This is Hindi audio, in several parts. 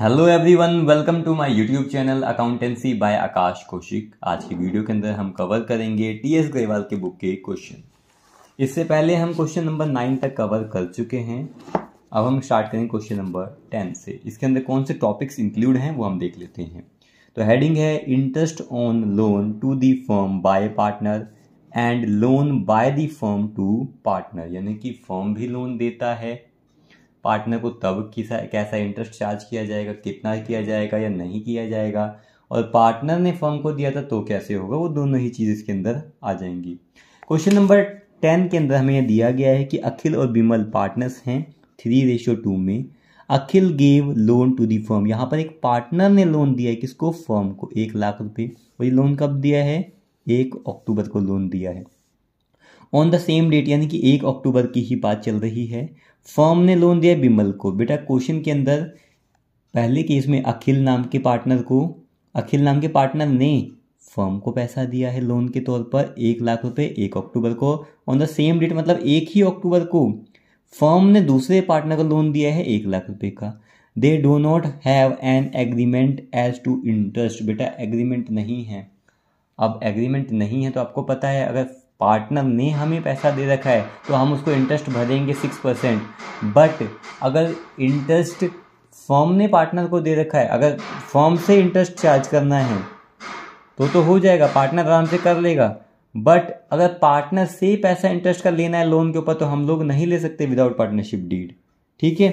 hello everyone welcome to my YouTube channel accountancy by Akash Kaushik आज की वीडियो के अंदर हम कवर करेंगे टी एस ग्रेवाल के बुक के क्वेश्चन इससे पहले हम क्वेश्चन नंबर नाइन तक कवर कर चुके हैं अब हम स्टार्ट करेंगे क्वेश्चन नंबर टेन से इसके अंदर कौन से टॉपिक्स इंक्लूड हैं वो हम देख लेते हैं तो हेडिंग है interest on loan to the firm by partner and loan by the firm to partner यानी कि फर्म भी लोन देता है पार्टनर को तब किसा कैसा इंटरेस्ट चार्ज किया जाएगा कितना किया जाएगा या नहीं किया जाएगा और पार्टनर ने फर्म को दिया था तो कैसे होगा वो दोनों ही चीज़ इसके अंदर आ जाएंगी क्वेश्चन नंबर टेन के अंदर हमें यह दिया गया है कि अखिल और बिमल पार्टनर्स हैं थ्री रेशियो टू में Akhil gave loan to the firm यहाँ पर एक पार्टनर ने लोन दिया है किसको फर्म को एक लाख रुपये और ये लोन कब दिया है एक अक्टूबर को लोन दिया है ऑन द सेम डेट यानी कि एक अक्टूबर की ही बात चल रही है फर्म ने लोन दिया बिमल को बेटा क्वेश्चन के अंदर पहले केस में अखिल नाम के पार्टनर को अखिल नाम के पार्टनर ने फर्म को पैसा दिया है लोन के तौर पर एक लाख रुपए एक अक्टूबर को ऑन द सेम डेट मतलब एक ही अक्टूबर को फर्म ने दूसरे पार्टनर को लोन दिया है एक लाख रुपये का they do not have an agreement as to interest बेटा एग्रीमेंट नहीं है अब एग्रीमेंट नहीं है तो आपको पता है अगर पार्टनर ने हमें पैसा दे रखा है तो हम उसको इंटरेस्ट भरेंगे सिक्स परसेंट बट अगर इंटरेस्ट फॉर्म ने पार्टनर को दे रखा है अगर फॉर्म से इंटरेस्ट चार्ज करना है तो तो हो जाएगा पार्टनर आराम से कर लेगा बट अगर पार्टनर से पैसा इंटरेस्ट का लेना है लोन के ऊपर तो हम लोग नहीं ले सकते विदाउट पार्टनरशिप डीड ठीक है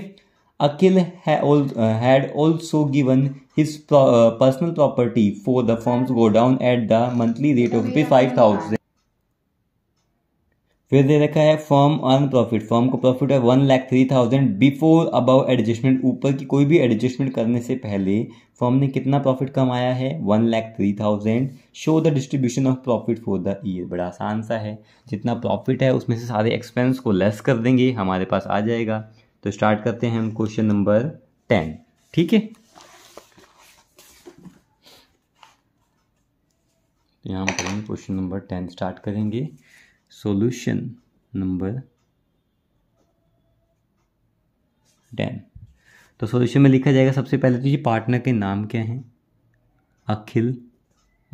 Akhil had also given his personal property for the firm's godown at the monthly rate of rupees five thousand फिर दे रखा है फॉर्म ऑन प्रॉफिट फॉर्म को प्रॉफिट है one lakh three thousand before above adjustment ऊपर की कोई भी एडजस्टमेंट करने से पहले फॉर्म ने कितना प्रॉफिट कमाया है one lakh three thousand show the distribution of profit for the year बड़ा आसान सा है जितना प्रॉफिट है उसमें से सारे एक्सपेंस को लेस कर देंगे हमारे पास आ जाएगा तो स्टार्ट करते हैं हम क्वेश्चन नंबर टेन ठीक है तो यहाँ हम क्वेश्चन नंबर टेन स्टार्ट करेंगे solution number टेन तो सॉल्यूशन में लिखा जाएगा सबसे पहले तो ये पार्टनर के नाम क्या हैं अखिल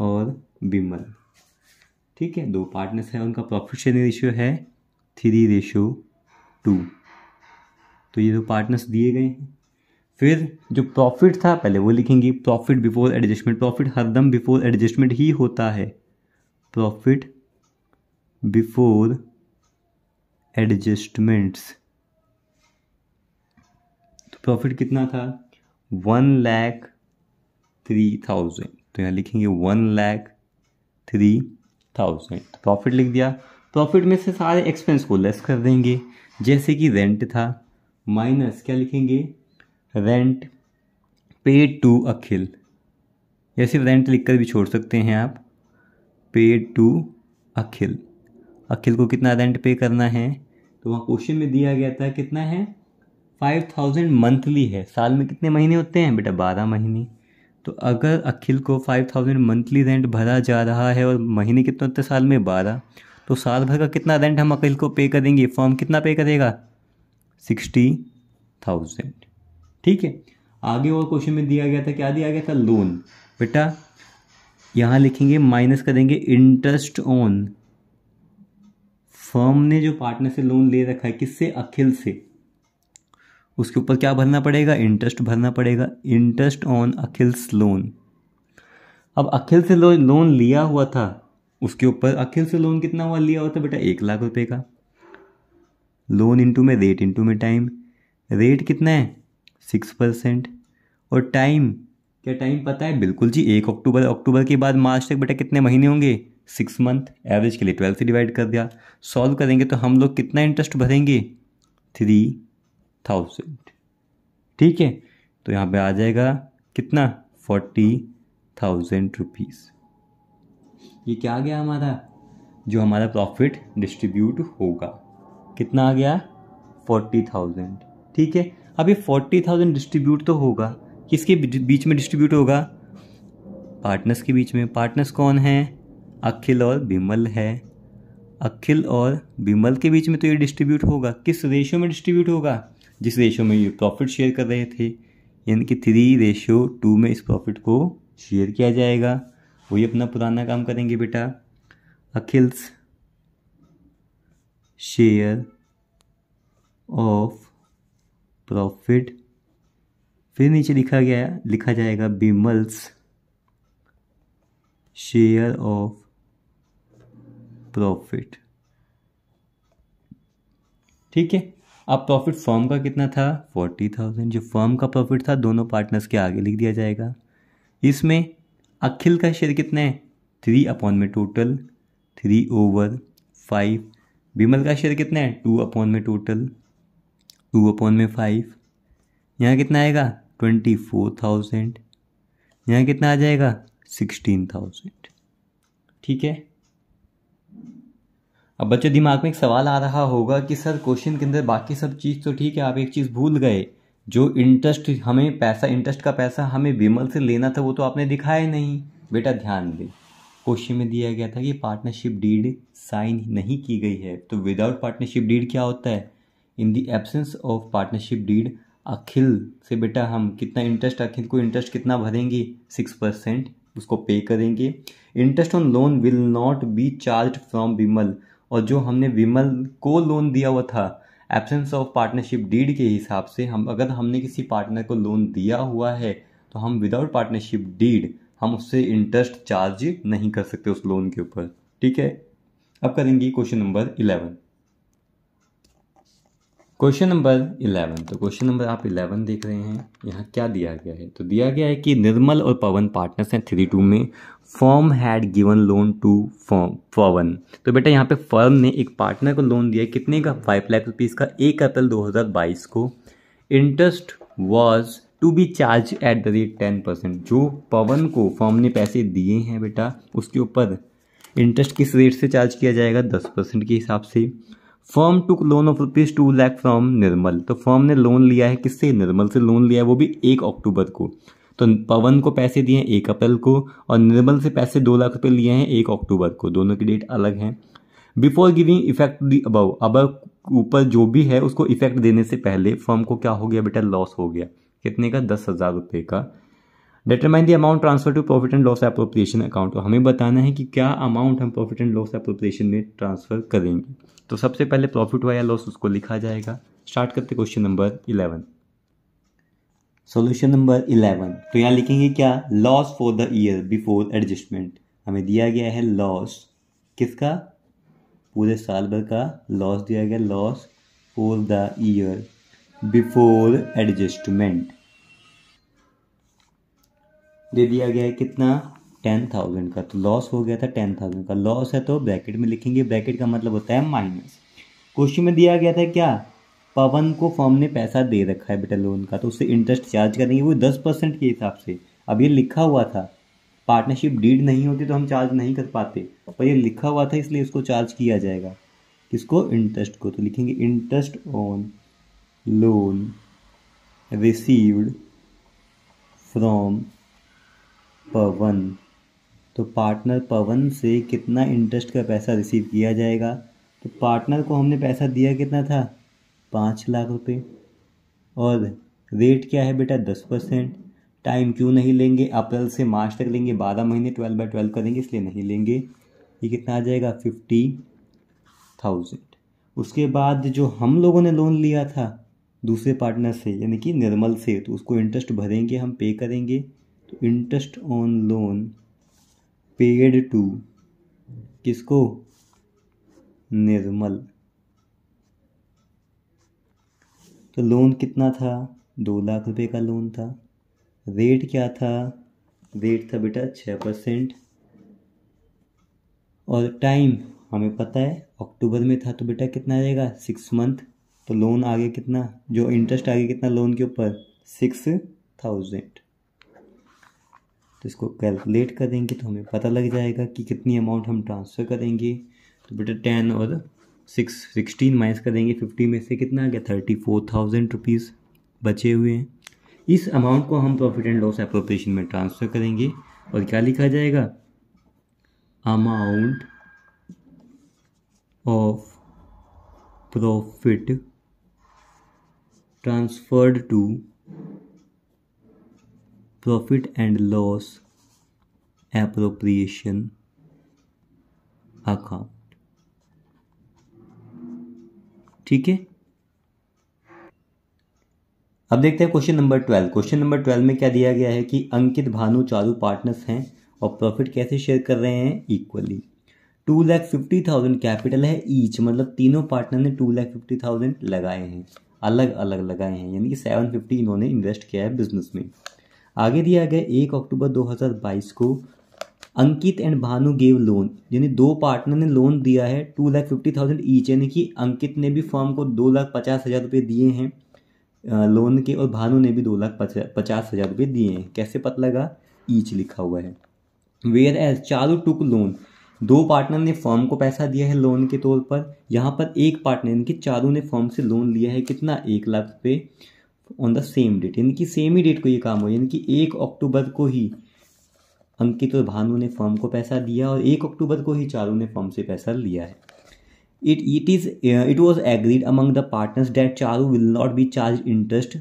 और बिमल ठीक है दो पार्टनर्स हैं उनका प्रॉफिट शेयरिंग रेशियो है थ्री रेशियो टू तो ये दो पार्टनर्स दिए गए हैं फिर जो प्रॉफिट था पहले वो लिखेंगे प्रॉफिट बिफोर एडजस्टमेंट प्रॉफिट हरदम बिफोर एडजस्टमेंट ही होता है प्रॉफिट बिफोर एडजस्टमेंट्स तो प्रॉफिट कितना था वन लैख थ्री थाउजेंड तो यहाँ लिखेंगे वन लैख थ्री थाउजेंड तो प्रॉफिट लिख दिया प्रॉफिट में से सारे एक्सपेंस को लेस कर देंगे जैसे कि रेंट था माइनस क्या लिखेंगे रेंट पेड टू अखिल या सिर्फ रेंट लिखकर भी छोड़ सकते हैं आप पेड टू अखिल अखिल को कितना रेंट पे करना है तो वहाँ क्वेश्चन में दिया गया था कितना है फाइव थाउजेंड मंथली है साल में कितने महीने होते हैं बेटा बारह महीने तो अगर अखिल को फाइव थाउजेंड मंथली रेंट भरा जा रहा है और महीने कितने होते साल में बारह तो साल भर का कितना रेंट हम अखिल को पे करेंगे फॉर्म कितना पे करेगा सिक्सटी थाउजेंड ठीक है आगे और क्वेश्चन में दिया गया था क्या दिया गया था लोन बेटा यहाँ लिखेंगे माइनस करेंगे इंटरेस्ट ऑन फर्म ने जो पार्टनर से लोन ले रखा है किससे अखिल से उसके ऊपर क्या भरना पड़ेगा इंटरेस्ट भरना पड़ेगा इंटरेस्ट ऑन अखिल्स लोन अब अखिल से लो, लोन लिया हुआ था उसके ऊपर अखिल से लोन कितना हुआ लिया हुआ था बेटा एक लाख रुपए का लोन इंटू में रेट इंटू में टाइम रेट कितना है सिक्स परसेंट और टाइम क्या टाइम पता है बिल्कुल जी एक अक्टूबर अक्टूबर के बाद मार्च तक बेटा कितने महीने होंगे सिक्स मंथ एवरेज के लिए ट्वेल्थ से डिवाइड कर दिया सॉल्व करेंगे तो हम लोग कितना इंटरेस्ट भरेंगे थ्री थाउजेंड ठीक है तो यहाँ पे आ जाएगा कितना फोर्टी थाउजेंड रुपीज़ ये क्या आ गया हमारा जो हमारा प्रॉफिट डिस्ट्रीब्यूट होगा कितना आ गया फोर्टी थाउजेंड ठीक है अब ये फोर्टी थाउजेंड डिस्ट्रीब्यूट तो होगा किसके बीच में डिस्ट्रीब्यूट होगा पार्टनर्स के बीच में पार्टनर्स कौन हैं अखिल और बिमल है अखिल और बिमल के बीच में तो ये डिस्ट्रीब्यूट होगा किस रेशो में डिस्ट्रीब्यूट होगा जिस रेशो में ये प्रॉफिट शेयर कर रहे थे यानी कि थ्री रेशो टू में इस प्रॉफिट को शेयर किया जाएगा वही अपना पुराना काम करेंगे बेटा अखिल्स शेयर ऑफ प्रॉफिट फिर नीचे लिखा गया लिखा जाएगा बिमल्स शेयर ऑफ प्रॉफिट ठीक है अब प्रॉफिट फर्म का कितना था फोर्टी थाउजेंड जो फर्म का प्रॉफिट था दोनों पार्टनर्स के आगे लिख दिया जाएगा इसमें अखिल का शेयर कितना है थ्री अपॉन में total three over five Vimal का शेयर कितना है टू अपॉन में टोटल टू अपॉन में फाइव यहाँ कितना आएगा ट्वेंटी फोर थाउजेंड यहाँ कितना आ जाएगा सिक्सटीन थाउजेंड ठीक है अब बच्चे दिमाग में एक सवाल आ रहा होगा कि सर क्वेश्चन के अंदर बाकी सब चीज़ तो ठीक है आप एक चीज़ भूल गए जो इंटरेस्ट हमें पैसा इंटरेस्ट का पैसा हमें विमल से लेना था वो तो आपने दिखाया नहीं बेटा ध्यान दें क्वेश्चन में दिया गया था कि पार्टनरशिप डीड साइन नहीं की गई है तो विदाउट पार्टनरशिप डीड क्या होता है in the absence of partnership deed Akhil से बेटा हम कितना इंटरेस्ट अखिल को इंटरेस्ट कितना भरेंगे सिक्स परसेंट उसको पे करेंगे interest on loan will not be charge from Vimal और जो हमने विमल को लोन दिया हुआ था एब्सेंस ऑफ पार्टनरशिप डीड के हिसाब से हम अगर हमने किसी पार्टनर को लोन दिया हुआ है तो हम विदाउट पार्टनरशिप डीड हम उससे इंटरेस्ट चार्ज नहीं कर सकते उस लोन के ऊपर ठीक है अब करेंगे question number eleven question number eleven तो क्वेश्चन नंबर आप इलेवन देख रहे हैं यहाँ क्या दिया गया है तो दिया गया है कि निर्मल और पवन पार्टनर्स हैं थ्री टू में firm had given loan to firm Pawan तो बेटा यहाँ पे फर्म ने एक पार्टनर को लोन दिया कितने का फाइव लाख रुपीज़ का एक अप्रैल दो हज़ार बाईस को interest was to be charge at the rate ten percent जो पवन को फॉर्म ने पैसे दिए हैं बेटा उसके ऊपर इंटरेस्ट किस रेट से चार्ज किया जाएगा दस परसेंट के हिसाब से firm took loan of rupees two lakh from Nirmal तो फर्म ने लोन लिया है किससे निर्मल से लोन लिया है वो भी एक अक्टूबर को तो पवन को पैसे दिए हैं एक अप्रैल को और निर्मल से पैसे दो लाख रुपए लिए हैं एक अक्टूबर को दोनों की डेट अलग है बिफोर गिविंग इफेक्ट दी अब अब ऊपर जो भी है उसको इफेक्ट देने से पहले फर्म को क्या हो गया बेटा लॉस हो गया कितने का दस हज़ार रुपये का determine the amount transfer to profit and loss appropriation account तो हमें बताना है कि क्या अमाउंट हम प्रॉफिट एंड लॉस अप्रोप्रिएशन में ट्रांसफर करेंगे तो सबसे पहले प्रॉफिट हुआ या लॉस उसको लिखा जाएगा स्टार्ट करते question number eleven solution number eleven तो यहाँ लिखेंगे क्या loss for the year before adjustment हमें दिया गया है लॉस किसका पूरे साल भर का लॉस दिया गया loss for the year before adjustment दे दिया गया है कितना टेन थाउजेंड का तो लॉस हो गया था टेन थाउजेंड का लॉस है तो ब्रैकेट में लिखेंगे ब्रैकेट का मतलब होता है माइनस क्वेश्चन में दिया गया था क्या पवन को फॉर्म ने पैसा दे रखा है बेटा लोन का तो उससे इंटरेस्ट चार्ज करेंगे वो दस परसेंट के हिसाब से अब ये लिखा हुआ था पार्टनरशिप डीड नहीं होती तो हम चार्ज नहीं कर पाते पर ये लिखा हुआ था इसलिए उसको चार्ज किया जाएगा किसको इंटरेस्ट को तो लिखेंगे interest on loan received from Pawan तो पार्टनर पवन से कितना इंटरेस्ट का पैसा रिसीव किया जाएगा तो पार्टनर को हमने पैसा दिया कितना था पाँच लाख रुपये और रेट क्या है बेटा दस परसेंट टाइम क्यों नहीं लेंगे अप्रैल से मार्च तक लेंगे बारह महीने ट्वेल्व बाई ट्वेल्व करेंगे इसलिए नहीं लेंगे ये कितना आ जाएगा फिफ्टी थाउजेंड उसके बाद जो हम लोगों ने लोन लिया था दूसरे पार्टनर से यानी कि निर्मल से तो उसको इंटरेस्ट भरेंगे हम पे करेंगे तो interest on loan paid to किसको निर्मल तो लोन कितना था दो लाख रुपए का लोन था रेट क्या था रेट था बेटा छः परसेंट और टाइम हमें पता है अक्टूबर में था तो बेटा कितना रहेगा सिक्स मंथ तो लोन आगे कितना जो इंटरेस्ट आगे कितना लोन के ऊपर सिक्स थाउजेंड तो इसको कैलकुलेट करेंगे तो हमें पता लग जाएगा कि कितनी अमाउंट हम ट्रांसफ़र करेंगे तो बेटा टेन और सिक्स सिक्सटीन माइनस करेंगे फिफ्टी में से कितना आ गया थर्टी फोर थाउजेंड रुपीज़ बचे हुए हैं इस अमाउंट को हम प्रॉफिट एंड लॉस अप्रोप्रिएशन में ट्रांसफ़र करेंगे और क्या लिखा जाएगा amount of profit transferred to profit and loss appropriation account ठीक है अब देखते हैं question number twelve question number twelve में क्या दिया गया है कि अंकित भानु चारू पार्टनर्स हैं और प्रॉफिट कैसे शेयर कर रहे हैं equally two lakh fifty thousand capital है ईच मतलब तीनों पार्टनर ने टू लैख फिफ्टी थाउजेंड लगाए हैं अलग अलग लगाए हैं यानी कि सेवन फिफ्टी इन्होंने इन्वेस्ट किया है बिजनेस में आगे दिया गया एक अक्टूबर 2022 को Ankit and Bhanu gave loan यानी दो पार्टनर ने लोन दिया है two lakh fifty thousand each यानी कि अंकित ने भी फॉर्म को दो लाख पचास हज़ार रुपये दिए हैं लोन के और भानु ने भी दो लाख पचास हज़ार रुपये दिए हैं कैसे पता लगा ईच लिखा हुआ है whereas Charu took loan दो पार्टनर ने फॉर्म को पैसा दिया है लोन के तौर पर यहाँ पर एक पार्टनर यानी कि चारू ने फॉर्म से लोन लिया है कितना एक लाख रुपये ऑन द सेम डेट यानी कि सेम ही डेट को ये काम हुआ यानी कि एक अक्टूबर को ही अंकित और भानु ने फर्म को पैसा दिया और एक अक्टूबर को ही चारू ने फर्म से पैसा लिया है it it is it was agreed among the partners that Charu will not be charge interest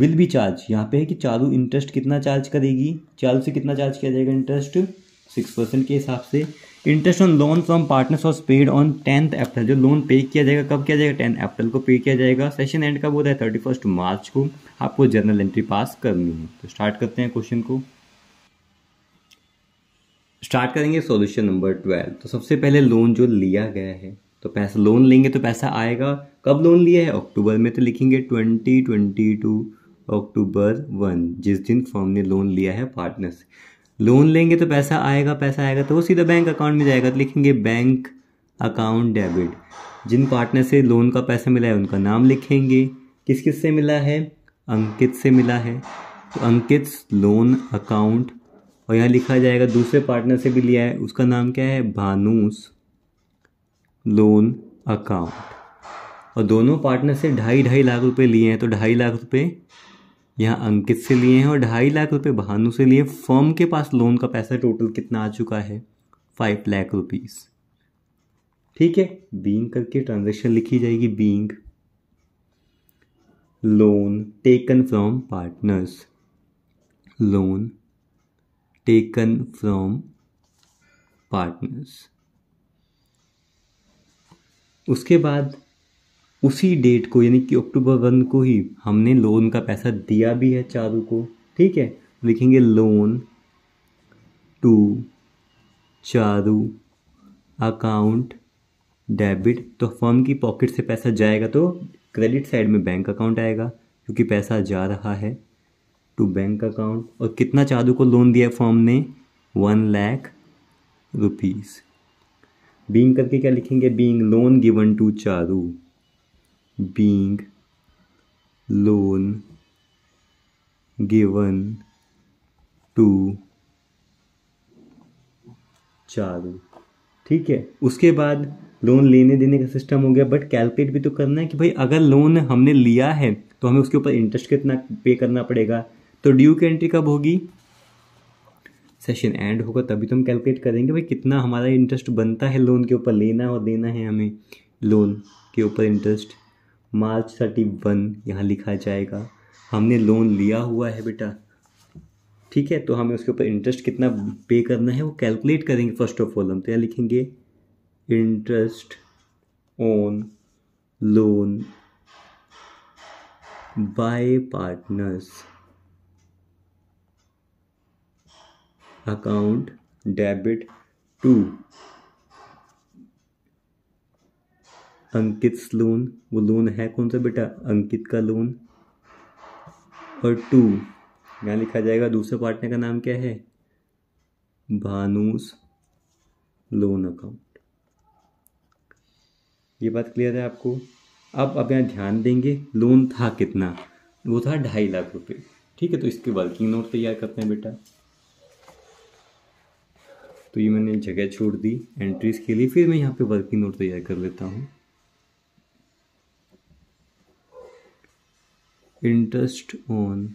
will be charge यहाँ पे है कि चारू इंटरेस्ट कितना चार्ज करेगी चारू से कितना चार्ज किया जाएगा इंटरेस्ट सिक्स परसेंट के हिसाब से interest on loan from partners was paid on tenth April जो लोन पे किया जाएगा कब किया जाएगा टेंथ अप्रैल को पे किया जाएगा सेशन एंड कब होता है थर्टी फर्स्ट मार्च को आपको जर्नल एंट्री पास करनी है तो स्टार्ट करते हैं क्वेश्चन को स्टार्ट करेंगे सॉल्यूशन नंबर ट्वेल्व तो सबसे पहले लोन जो लिया गया है तो पैसा लोन लेंगे तो पैसा आएगा कब लोन लिया है अक्टूबर में तो लिखेंगे twenty twenty two October one जिस दिन फॉर्म ने लोन लिया है पार्टनर से लोन लेंगे तो पैसा आएगा पैसा आएगा तो वो सीधा बैंक अकाउंट में जाएगा तो लिखेंगे बैंक अकाउंट डेबिट जिन पार्टनर से लोन का पैसा मिला है उनका नाम लिखेंगे किस किस से मिला है अंकित से मिला है तो अंकित लोन अकाउंट और यहाँ लिखा जाएगा दूसरे पार्टनर से भी लिया है उसका नाम क्या है भानूस लोन अकाउंट और दोनों पार्टनर से ढाई ढाई लाख रुपए लिए हैं तो ढाई लाख रुपए यहाँ अंकित से लिए हैं और ढाई लाख रुपए भानु से लिए फर्म के पास लोन का पैसा टोटल कितना आ चुका है फाइव लाख रुपीज़ ठीक है बींग करके ट्रांजेक्शन लिखी जाएगी being loan taken from partners loan taken from partners उसके बाद उसी डेट को यानी कि अक्टूबर वन को ही हमने लोन का पैसा दिया भी है चारू को ठीक है लिखेंगे loan to Charu account debit तो फर्म की पॉकेट से पैसा जाएगा तो क्रेडिट साइड में बैंक अकाउंट आएगा क्योंकि पैसा जा रहा है टू बैंक अकाउंट और कितना चारू को लोन दिया फॉर्म ने वन लैख रुपीज़ बींग करके क्या लिखेंगे being loan given to Charu being loan given to Charu ठीक है उसके बाद लोन लेने देने का सिस्टम हो गया बट कैलकुलेट भी तो करना है कि भाई अगर लोन हमने लिया है तो हमें उसके ऊपर इंटरेस्ट कितना पे करना पड़ेगा तो ड्यू की एंट्री कब होगी सेशन एंड होगा तभी तो हम कैलकुलेट करेंगे भाई कितना हमारा इंटरेस्ट बनता है लोन के ऊपर लेना और देना है हमें लोन के ऊपर इंटरेस्ट मार्च थर्टी वन यहाँ लिखा जाएगा हमने लोन लिया हुआ है बेटा ठीक है तो हमें उसके ऊपर इंटरेस्ट कितना पे करना है वो कैलकुलेट करेंगे फर्स्ट ऑफ ऑल हम तो यहाँ लिखेंगे interest on loan by partners account debit to Ankit loan वो लोन है कौन सा बेटा अंकित का लोन और टू यहाँ लिखा जाएगा दूसरे पार्टनर का नाम क्या है भानुस लोन अकाउंट ये बात क्लियर है आपको अब अब यहाँ ध्यान देंगे लोन था कितना वो था ढाई लाख रुपए ठीक है तो इसके वर्किंग नोट तैयार करते हैं बेटा तो ये मैंने जगह छोड़ दी एंट्रीज के लिए फिर मैं यहाँ पे वर्किंग नोट तैयार कर लेता हूँ interest on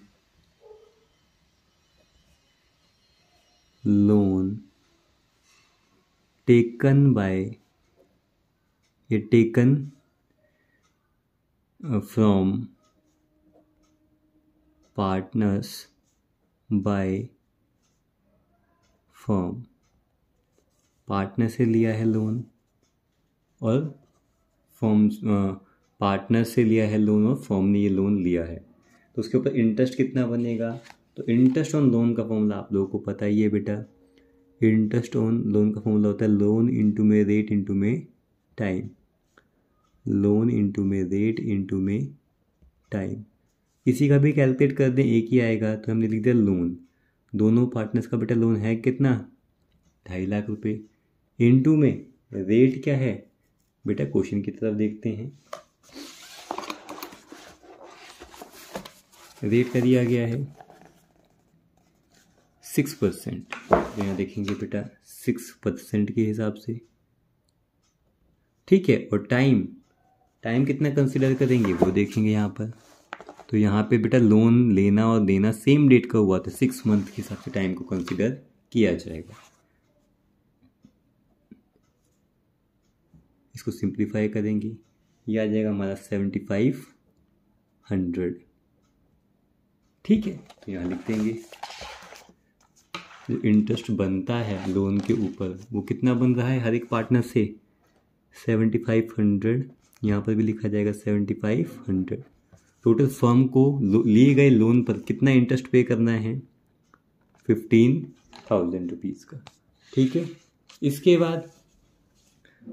loan taken by a taken from partners by firm partner से लिया है लोन और फर्म्स पार्टनर से लिया है लोन और फॉर्म ने ये लोन लिया है तो उसके ऊपर इंटरेस्ट कितना बनेगा तो इंटरेस्ट ऑन लोन का फॉर्मूला आप लोगों को पता ही है बेटा इंटरेस्ट ऑन लोन का फॉर्मूला होता है लोन इंटू में रेट इंटू में टाइम लोन इंटू में रेट इंटू में टाइम इसी का भी कैलकुलेट कर दें एक ही आएगा तो हमने लिख दिया लोन दोनों पार्टनर्स का बेटा लोन है कितना ढाई लाख रुपये इंटू में रेट क्या है बेटा क्वेश्चन की तरफ देखते हैं रेट का दिया गया है सिक्स परसेंट तो यहाँ देखेंगे बेटा सिक्स परसेंट के हिसाब से ठीक है और टाइम टाइम कितना कंसिडर करेंगे वो देखेंगे यहाँ पर तो यहाँ पे बेटा लोन लेना और देना सेम डेट का हुआ था सिक्स मंथ के हिसाब से टाइम को कंसिडर किया जाएगा इसको सिंप्लीफाई करेंगे ये आ जाएगा हमारा सेवेंटी फाइव हंड्रेड ठीक है तो यहाँ लिख देंगे जो इंटरेस्ट बनता है लोन के ऊपर वो कितना बन रहा है हर एक पार्टनर से सेवेंटी फाइव हंड्रेड यहाँ पर भी लिखा जाएगा seventy five hundred total firm को लिए गए लोन पर कितना इंटरेस्ट पे करना है फिफ्टीन थाउजेंड रुपीज़ का ठीक है इसके बाद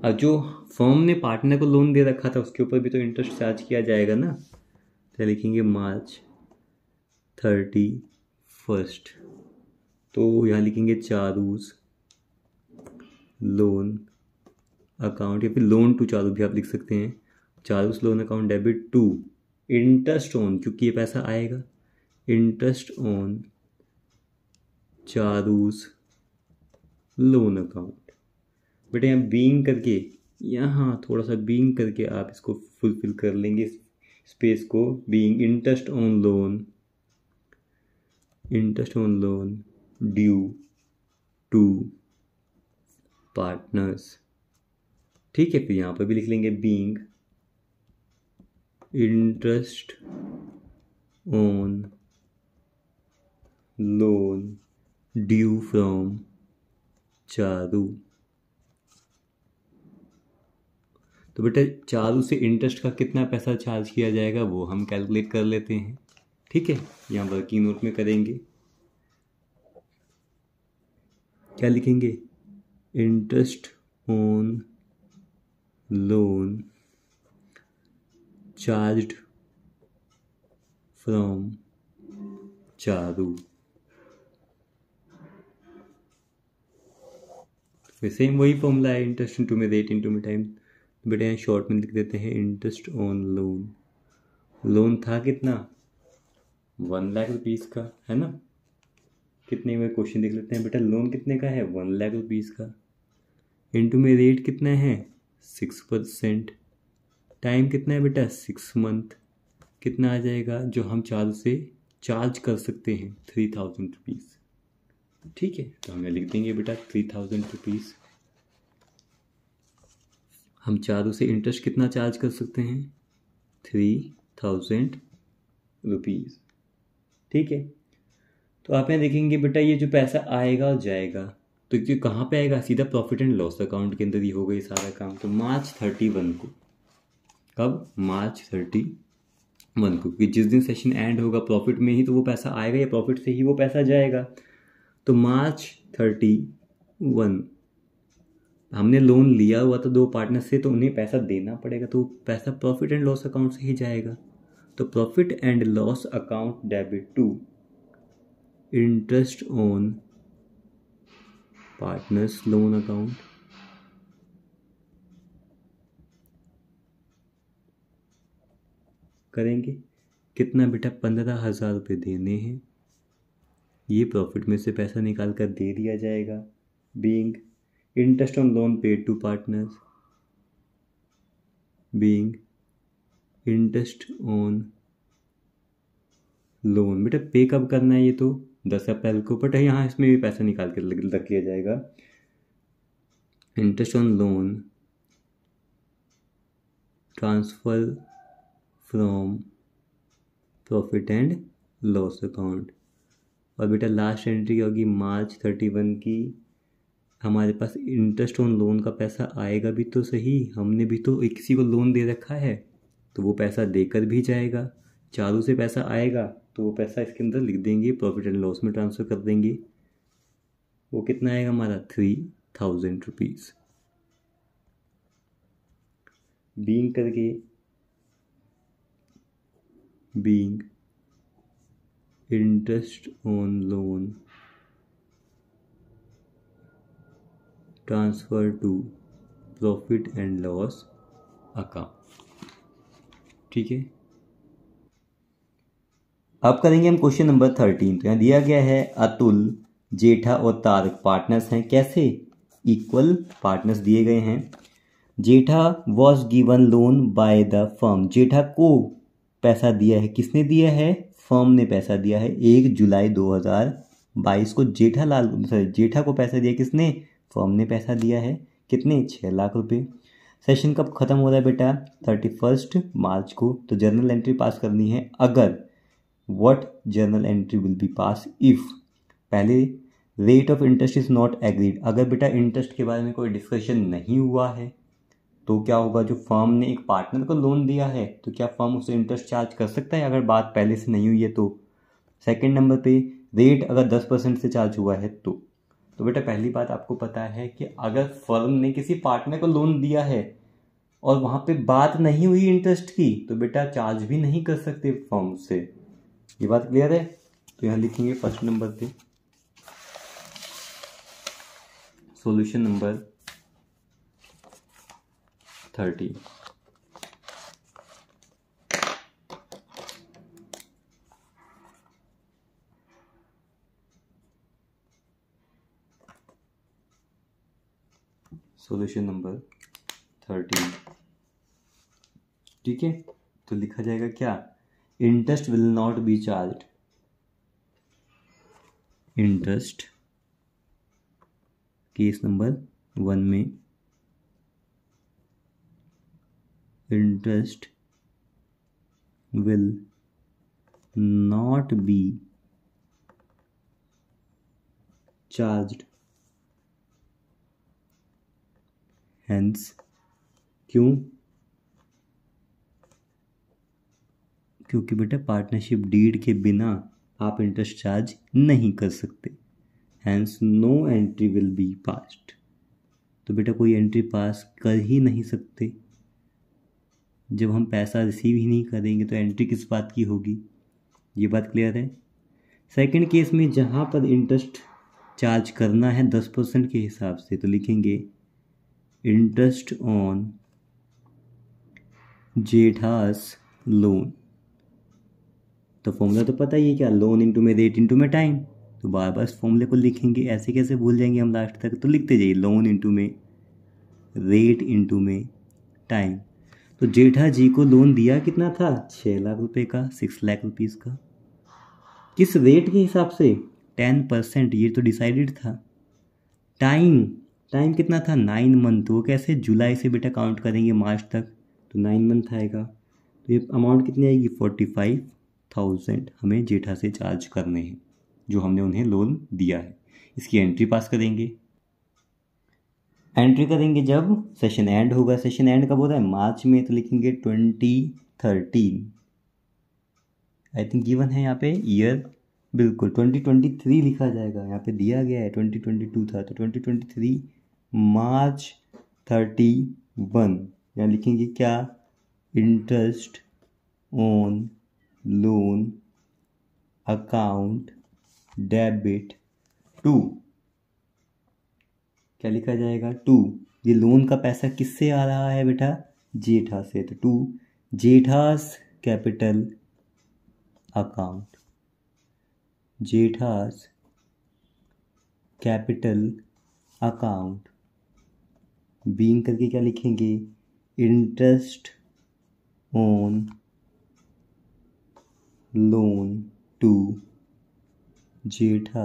अब जो फर्म ने पार्टनर को लोन दे रखा था उसके ऊपर भी तो इंटरेस्ट चार्ज किया जाएगा ना तो लिखेंगे मार्च थर्टी फर्स्ट तो यहाँ लिखेंगे चारूज लोन अकाउंट या फिर लोन टू चारू भी आप लिख सकते हैं Charu's loan account debit to interest on क्योंकि ये पैसा आएगा interest on Charu's loan account बेटे यहाँ बींग करके यहाँ थोड़ा सा बींग करके आप इसको फुलफिल कर लेंगे स्पेस को being interest on loan interest on loan due to partners ठीक है फिर यहाँ पर भी लिख लेंगे being interest on loan due from Charu तो बेटा चारू से इंटरेस्ट का कितना पैसा चार्ज किया जाएगा वो हम कैलकुलेट कर लेते हैं ठीक है यहाँ वर्किंग नोट में करेंगे क्या लिखेंगे interest on loan charge from Charu फिर सेम वही फॉर्मला है इंटरेस्ट इन टू में रेट इन टू में टाइम तो बेटे यहाँ शॉर्ट में लिख देते हैं इंटरेस्ट ऑन लोन लोन था कितना वन लाख रुपीज़ का है ना कितने में क्वेश्चन देख लेते हैं बेटा लोन कितने का है वन लाख रुपीज़ का इंटू में रेट कितना है सिक्स परसेंट टाइम कितना है बेटा सिक्स मंथ कितना आ जाएगा जो हम चार्ज से चार्ज कर सकते हैं थ्री थाउजेंड रुपीज़ ठीक है तो हमें लिख देंगे बेटा थ्री थाउजेंड रुपीज़ हम चारों से इंटरेस्ट कितना चार्ज कर सकते हैं थ्री थाउजेंड रुपीज़ ठीक है तो आप यहाँ देखेंगे बेटा ये जो पैसा आएगा और जाएगा तो ये कहाँ पे आएगा सीधा प्रॉफिट एंड लॉस अकाउंट के अंदर ही हो गई सारा काम तो मार्च थर्टी वन को कब मार्च थर्टी वन को क्योंकि जिस दिन सेशन एंड होगा प्रॉफिट में ही तो वो पैसा आएगा या प्रॉफिट से ही वो पैसा जाएगा तो मार्च थर्टी वन हमने लोन लिया हुआ था दो पार्टनर से तो उन्हें पैसा देना पड़ेगा तो पैसा प्रॉफिट एंड लॉस अकाउंट से ही जाएगा the profit and loss account debit to interest on partners loan account करेंगे कितना बेटा पंद्रह हज़ार रुपये देने हैं ये प्रॉफिट में से पैसा निकाल कर दे दिया जाएगा being interest on loan paid to partners being interest on loan बेटा पे कब करना है ये तो दस अप्रैल को बट यहाँ इसमें भी पैसा निकाल के रख लिया जाएगा interest on loan transfer from profit and loss account और बेटा लास्ट एंट्री क्या होगी मार्च थर्टी वन की हमारे पास इंटरेस्ट ऑन लोन का पैसा आएगा भी तो सही हमने भी तो किसी को लोन दे रखा है तो वो पैसा देकर भी जाएगा चालू से पैसा आएगा तो वो पैसा इसके अंदर लिख देंगे प्रॉफिट एंड लॉस में ट्रांसफ़र कर देंगे वो कितना आएगा हमारा थ्री थाउजेंड रुपीज़ बींग करके being interest on loan transfer to profit and loss account ठीक है अब करेंगे हम क्वेश्चन नंबर थर्टीन तो यहाँ दिया गया है अतुल जेठा और तारक पार्टनर्स हैं कैसे इक्वल पार्टनर्स दिए गए हैं Jetha was given loan by the firm Jetha को पैसा दिया है किसने दिया है फर्म ने पैसा दिया है एक जुलाई दो हज़ार बाईस को सॉरी जेठा को पैसा दिया किसने फर्म ने पैसा दिया है कितने छः लाख रुपये सेशन कब ख़त्म हो रहा है बेटा थर्टी फर्स्ट मार्च को तो जर्नल एंट्री पास करनी है अगर what journal entry will be pass if पहले rate of interest is not agreed अगर बेटा इंटरेस्ट के बारे में कोई डिस्कशन नहीं हुआ है तो क्या होगा जो फर्म ने एक पार्टनर को लोन दिया है तो क्या फर्म उसे इंटरेस्ट चार्ज कर सकता है अगर बात पहले से नहीं हुई है तो सेकेंड नंबर पे रेट अगर दस परसेंट से चार्ज हुआ है तो तो बेटा पहली बात आपको पता है कि अगर फर्म ने किसी पार्टनर को लोन दिया है और वहाँ पे बात नहीं हुई इंटरेस्ट की तो बेटा चार्ज भी नहीं कर सकते फर्म से ये बात क्लियर है तो यहाँ लिखेंगे फर्स्ट नंबर पे solution number thirty solution number thirteen ठीक है तो लिखा जाएगा क्या interest will not be charge interest case number one में interest will not be charged hence क्यों क्योंकि बेटा पार्टनरशिप डीड के बिना आप इंटरेस्ट चार्ज नहीं कर सकते hence no entry will be passed तो बेटा कोई एंट्री पास कर ही नहीं सकते जब हम पैसा रिसीव ही नहीं करेंगे तो एंट्री किस बात की होगी ये बात क्लियर है सेकंड केस में जहाँ पर इंटरेस्ट चार्ज करना है दस परसेंट के हिसाब से तो लिखेंगे इंटरेस्ट ऑन जेठास लोन तो फॉर्मूला तो पता ही है क्या लोन इंटू में रेट इंटू में टाइम तो बार बार फॉर्मूले को लिखेंगे ऐसे कैसे भूल जाएंगे हम लास्ट तक तो लिखते जाइए लोन इंटू में रेट इंटू में टाइम तो जेठा जी को लोन दिया कितना था छः लाख रुपए का सिक्स लाख रुपीज़ का किस रेट के हिसाब से टेन परसेंट ये तो डिसाइडेड था टाइम टाइम कितना था नाइन मंथ तो वो कैसे जुलाई से बेटा काउंट करेंगे मार्च तक तो नाइन मंथ आएगा तो ये अमाउंट कितनी आएगी फोर्टी फाइव थाउजेंड हमें जेठा से चार्ज करने हैं जो हमने उन्हें लोन दिया है इसकी एंट्री पास करेंगे एंट्री करेंगे जब सेशन एंड होगा सेशन एंड कब हो रहा है मार्च में तो लिखेंगे twenty thirteen I think given है यहाँ पे ईयर बिल्कुल ट्वेंटी ट्वेंटी थ्री लिखा जाएगा यहाँ पे दिया गया है ट्वेंटी ट्वेंटी टू था तो twenty twenty three March thirty one या लिखेंगे क्या interest on loan account debit to क्या लिखा जाएगा टू ये लोन का पैसा किससे आ रहा है बेटा जेठा से तो to Jetha's capital account Jetha's capital account being करके क्या लिखेंगे interest on loan to Jetha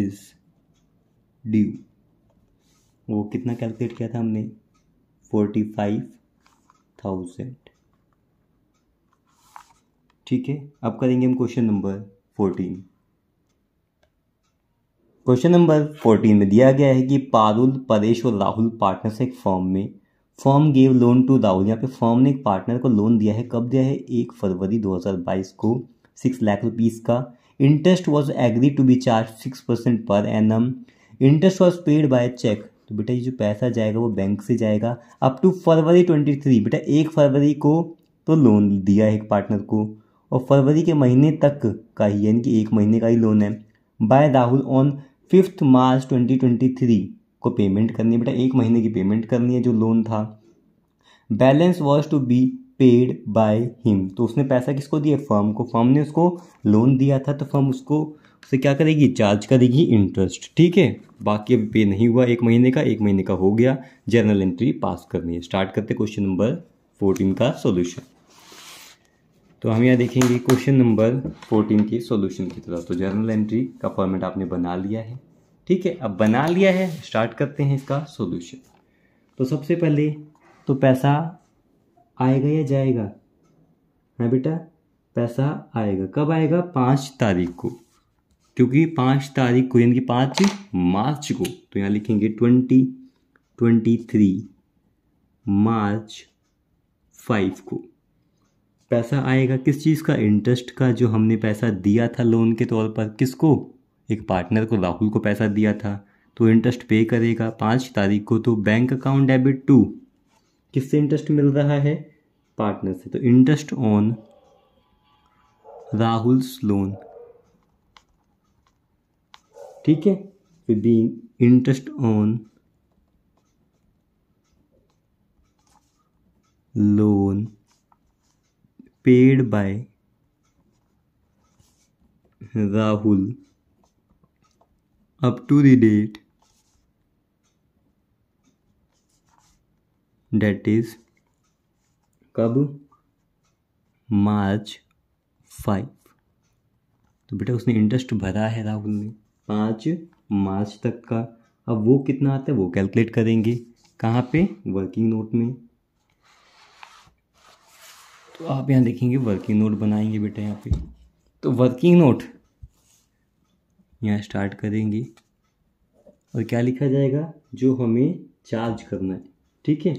is due वो कितना कैलकुलेट किया था हमने फोर्टी फाइव थाउजेंड ठीक है अब करेंगे हम question number fourteen question number fourteen में दिया गया है कि पारुल परेश और राहुल पार्टनर्स एक फॉर्म में firm gave loan to Rahul यहाँ पे फॉर्म ने एक पार्टनर को लोन दिया है कब दिया है एक फरवरी 2022 को सिक्स लाख रुपीज़ का interest was agree to be charged six percent per annum interest was paid by cheque तो बेटा ये जो पैसा जाएगा वो बैंक से जाएगा up to February twenty three बेटा एक फरवरी को तो लोन दिया है एक पार्टनर को और फरवरी के महीने तक का ही यानी कि एक महीने का ही लोन है by Rahul on fifth March 2023 को पेमेंट करनी है बेटा एक महीने की पेमेंट करनी है जो लोन था balance was to be paid by him तो उसने पैसा किसको दिया फर्म को फर्म ने उसको लोन दिया था तो फर्म उसको उसे क्या करेगी चार्ज करेगी इंटरेस्ट ठीक है बाकी अभी पे नहीं हुआ एक महीने का एक महीने का हो गया जर्नल एंट्री पास करनी है स्टार्ट करते क्वेश्चन नंबर फोर्टीन का सोल्यूशन तो हम यहाँ देखेंगे क्वेश्चन नंबर फोर्टीन के सॉल्यूशन की तरफ तो जर्नल एंट्री का फॉर्मेट आपने बना लिया है ठीक है अब बना लिया है स्टार्ट करते हैं इसका सॉल्यूशन तो सबसे पहले तो पैसा आएगा या जाएगा है हाँ बेटा पैसा आएगा कब आएगा पाँच तारीख को क्योंकि पाँच तारीख को यानी कि पाँच मार्च को तो यहाँ लिखेंगे twenty twenty three March five को पैसा आएगा किस चीज़ का इंटरेस्ट का जो हमने पैसा दिया था लोन के तौर पर किसको एक पार्टनर को राहुल को पैसा दिया था तो इंटरेस्ट पे करेगा पाँच तारीख को तो बैंक अकाउंट डेबिट टू किससे इंटरेस्ट मिल रहा है पार्टनर से तो इंटरेस्ट ऑन राहुल्स लोन ठीक है फिर being interest on loan paid by Rahul up to the date date is कब मार्च फाइव तो बेटा उसने इंटरेस्ट भरा है राहुल ने पाँच मार्च तक का अब वो कितना आता है वो कैलकुलेट करेंगे कहाँ पे वर्किंग नोट में तो आप यहाँ देखेंगे वर्किंग नोट बनाएंगे बेटा यहाँ पे तो वर्किंग नोट यहाँ स्टार्ट करेंगे और क्या लिखा जाएगा जो हमें चार्ज करना है ठीक है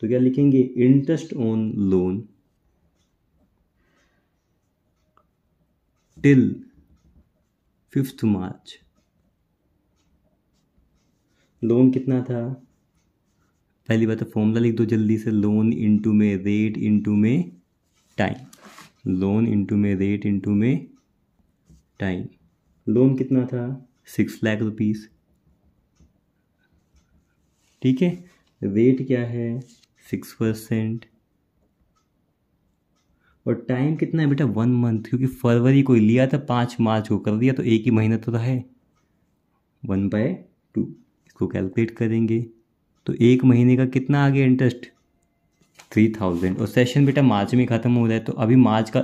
तो क्या लिखेंगे interest on loan till fifth March loan कितना था पहली बात तो फॉर्मूला लिख दो जल्दी से लोन इंटू में रेट इंटू में टाइम लोन इंटू में रेट इंटू में टाइम लोन कितना था सिक्स लाख रुपीज़ ठीक है रेट क्या है सिक्स परसेंट और टाइम कितना है बेटा वन मंथ क्योंकि फरवरी को लिया था पाँच मार्च को कर दिया तो एक ही महीना तो रहा है वन बाय टू इसको कैलकुलेट करेंगे तो एक महीने का कितना आ गया इंटरेस्ट थ्री थाउजेंड और सेशन बेटा मार्च में ख़त्म हो रहा है तो अभी मार्च का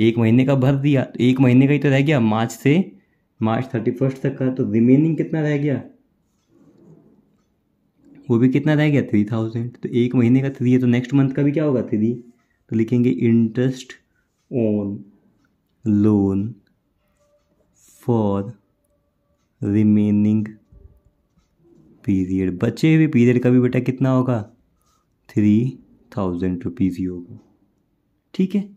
एक महीने का भर दिया तो एक महीने का ही तो रह गया मार्च से मार्च थर्टी फर्स्ट तक का तो रिमेनिंग कितना रह गया वो भी कितना रह गया थ्री थाउजेंड तो एक महीने का थ्री है तो नेक्स्ट मंथ का भी क्या होगा थ्री तो लिखेंगे interest on loan for remaining period बचे हुए पीरियड का भी बेटा कितना होगा थ्री थाउजेंड रुपीज़ ही होगा ठीक है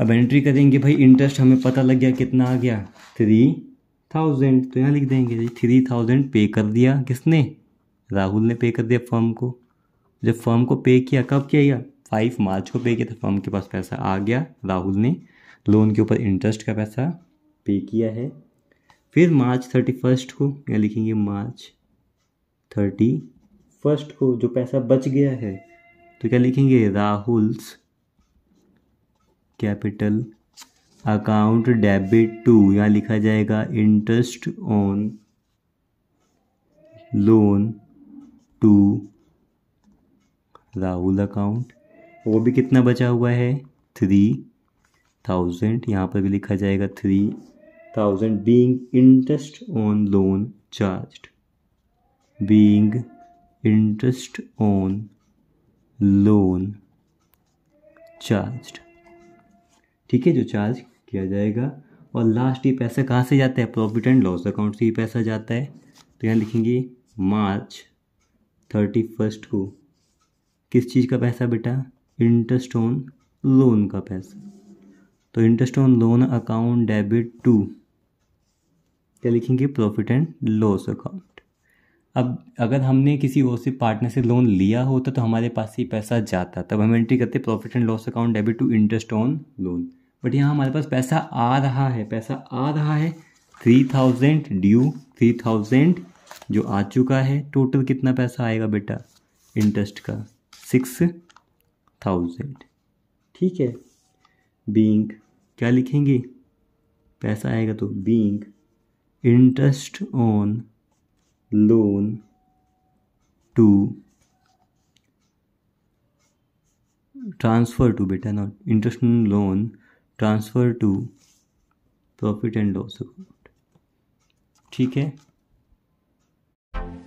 अब एंट्री करेंगे भाई इंटरेस्ट हमें पता लग गया कितना आ गया थ्री थाउजेंड तो यहाँ लिख देंगे थ्री थाउजेंड पे कर दिया किसने राहुल ने पे कर दिया फर्म को जब फर्म को पे किया कब किया गया फाइव मार्च को पे किया था फर्म के पास पैसा आ गया राहुल ने लोन के ऊपर इंटरेस्ट का पैसा पे किया है फिर मार्च थर्टी फर्स्ट को या लिखेंगे मार्च थर्टी फर्स्ट को जो पैसा बच गया है तो क्या लिखेंगे Rahul's capital account debit to यहाँ लिखा जाएगा interest on loan to Rahul account वो भी कितना बचा हुआ है थ्री थाउजेंड यहाँ पर भी लिखा जाएगा three thousand being interest on loan charge being interest on loan charge ठीक है जो चार्ज किया जाएगा और लास्ट ये पैसा कहाँ से जाता है प्रॉफिट एंड लॉस अकाउंट से ये पैसा जाता है तो यहाँ लिखेंगे मार्च थर्टी फर्स्ट को किस चीज़ का पैसा बेटा इंटरेस्ट ऑन लोन का पैसा तो interest on loan account debit to क्या लिखेंगे प्रॉफिट एंड लॉस अकाउंट अब अगर हमने किसी और से पार्टनर से लोन लिया होता तो हमारे पास ही पैसा जाता तब हम एंट्री करते profit and loss account debit to interest on loan but यहाँ हमारे पास पैसा आ रहा है पैसा आ रहा है three thousand due three thousand जो आ चुका है टोटल कितना पैसा आएगा बेटा इंटरेस्ट का सिक्स थाउजेंड ठीक है बींग क्या लिखेंगे पैसा आएगा तो being interest on loan to transfer to beta not interest in loan transfer to profit and loss account ठीक है